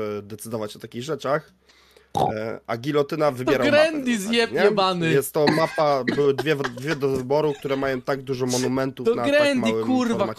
E, decydować o takich rzeczach. E, a gilotyna wybiera. Grandi zjebany. Jest to mapa, były dwie, dwie do wyboru, które mają tak dużo monumentów to na Grandy, tak małym kurwa,